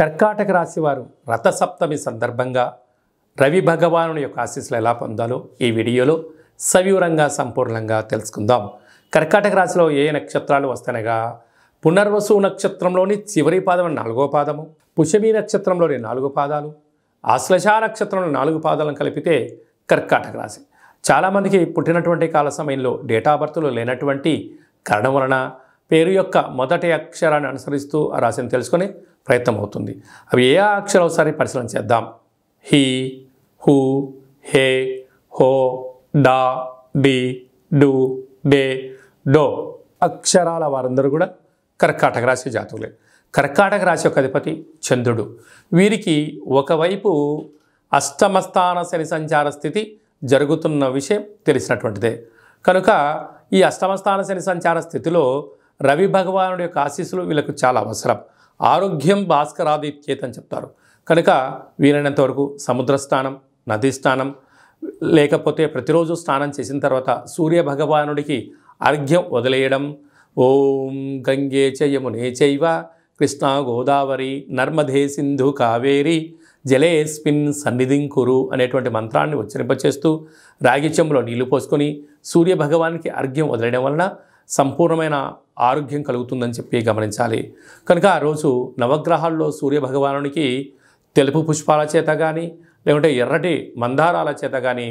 కర్కాటక రాశివారు రథసప్తమి సందర్భంగా రవి భగవాను యొక్క ఆశీస్సులు ఎలా పొందాలో ఈ వీడియోలో సవివరంగా సంపూర్ణంగా తెలుసుకుందాం కర్కాటక రాశిలో ఏ నక్షత్రాలు వస్తాయనగా పునర్వసు నక్షత్రంలోని చివరి పాదం నాలుగో పాదము పుషమి నక్షత్రంలోని నాలుగు పాదాలు ఆశ్లేష నక్షత్రంలో నాలుగు పాదాలను కలిపితే కర్కాటక రాశి చాలామందికి పుట్టినటువంటి కాల సమయంలో డేట్ ఆఫ్ బర్త్లు లేనటువంటి కారణం వలన పేరు యొక్క మొదటి అక్షరాన్ని అనుసరిస్తూ ఆ రాశిని తెలుసుకొని ప్రయత్నం అవుతుంది అవి ఏ అక్షరం ఒకసారి పరిశీలన చేద్దాం హీ హూ హే హో డా డి డూ డే డో అక్షరాల వారందరూ కూడా కర్కాటక రాశి జాతకులే కర్కాటక రాశి యొక్క అధిపతి చంద్రుడు వీరికి ఒకవైపు అష్టమస్థాన శని సంచార స్థితి జరుగుతున్న విషయం తెలిసినటువంటిదే కనుక ఈ అష్టమస్థాన శని సంచార స్థితిలో రవి భగవానుడి యొక్క ఆశీస్సులు వీళ్ళకు చాలా అవసరం ఆరోగ్యం అని చెప్తారు కనుక వీలైనంతవరకు సముద్ర స్నానం నదీ స్నానం లేకపోతే ప్రతిరోజు స్నానం చేసిన తర్వాత సూర్య భగవానుడికి అర్ఘ్యం వదిలేయడం ఓం గంగే చయమునే చైవ కృష్ణా గోదావరి నర్మదే సింధు కావేరి జలేస్మిన్ సన్నిధిం కురు అనేటువంటి మంత్రాన్ని ఉచ్చరింపచేస్తూ రాగిచెంలో నీళ్లు పోసుకొని సూర్య భగవానికి అర్ఘ్యం వదిలేయడం వలన సంపూర్ణమైన ఆరోగ్యం కలుగుతుందని చెప్పి గమనించాలి కనుక ఆ రోజు నవగ్రహాల్లో సూర్యభగవానునికి తెలుపు పుష్పాల చేత కానీ లేకుంటే ఎర్రటి మందారాల చేత కానీ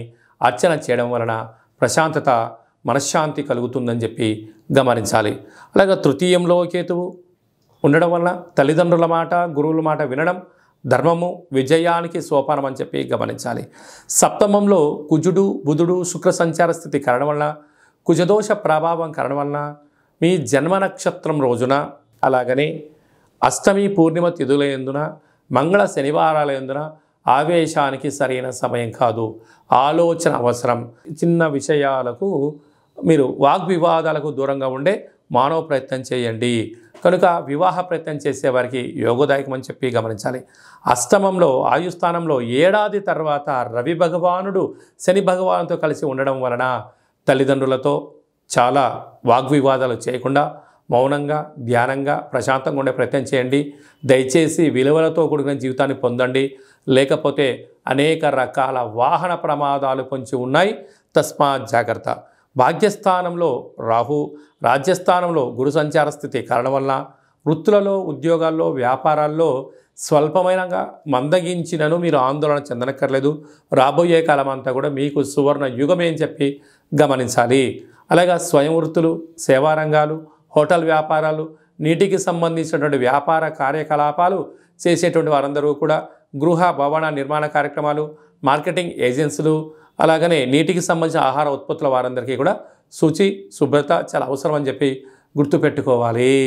అర్చన చేయడం వలన ప్రశాంతత మనశ్శాంతి కలుగుతుందని చెప్పి గమనించాలి అలాగే తృతీయంలో కేతువు ఉండడం వలన తల్లిదండ్రుల మాట గురువుల మాట వినడం ధర్మము విజయానికి సోపానం అని చెప్పి గమనించాలి సప్తమంలో కుజుడు బుధుడు శుక్ర సంచార స్థితి కారణం వల్ల కుజదోష ప్రభావం కారణం వలన మీ జన్మ నక్షత్రం రోజున అలాగనే అష్టమి పూర్ణిమ తిథుల ఎందున మంగళ శనివారాల ఎందున ఆవేశానికి సరైన సమయం కాదు ఆలోచన అవసరం చిన్న విషయాలకు మీరు వాగ్వివాదాలకు దూరంగా ఉండే మానవ ప్రయత్నం చేయండి కనుక వివాహ ప్రయత్నం చేసేవారికి యోగదాయకమని చెప్పి గమనించాలి అష్టమంలో ఆయుస్థానంలో ఏడాది తర్వాత రవి భగవానుడు శని భగవానుతో కలిసి ఉండడం వలన తల్లిదండ్రులతో చాలా వాగ్వివాదాలు చేయకుండా మౌనంగా ధ్యానంగా ప్రశాంతంగా ఉండే ప్రయత్నం చేయండి దయచేసి విలువలతో కూడిన జీవితాన్ని పొందండి లేకపోతే అనేక రకాల వాహన ప్రమాదాలు పొంచి ఉన్నాయి తస్మా జాగ్రత్త భాగ్యస్థానంలో రాహు రాజ్యస్థానంలో గురు సంచార స్థితి కారణం వలన వృత్తులలో ఉద్యోగాల్లో వ్యాపారాల్లో స్వల్పమైనగా మందగించినను మీరు ఆందోళన చెందనక్కర్లేదు రాబోయే కాలం అంతా కూడా మీకు సువర్ణ యుగమే అని చెప్పి గమనించాలి అలాగే స్వయం వృత్తులు సేవారంగాలు హోటల్ వ్యాపారాలు నీటికి సంబంధించినటువంటి వ్యాపార కార్యకలాపాలు చేసేటువంటి వారందరూ కూడా గృహ భవన నిర్మాణ కార్యక్రమాలు మార్కెటింగ్ ఏజెన్సీలు అలాగనే నీటికి సంబంధించిన ఆహార ఉత్పత్తుల వారందరికీ కూడా శుచి శుభ్రత చాలా అవసరం అని చెప్పి గుర్తుపెట్టుకోవాలి